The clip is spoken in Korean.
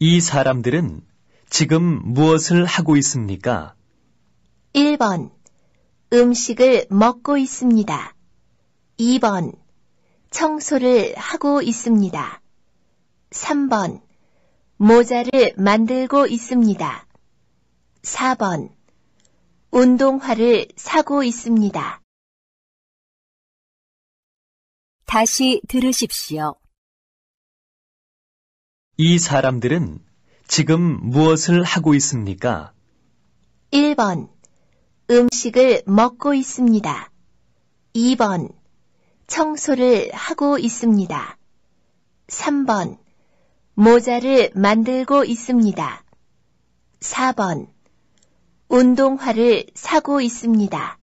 이 사람들은 지금 무엇을 하고 있습니까? 1번. 음식을 먹고 있습니다. 2번. 청소를 하고 있습니다. 3번. 모자를 만들고 있습니다. 4번. 운동화를 사고 있습니다. 다시 들으십시오. 이 사람들은 지금 무엇을 하고 있습니까? 1번. 음식을 먹고 있습니다. 2번. 청소를 하고 있습니다. 3번. 모자를 만들고 있습니다. 4번. 운동화를 사고 있습니다.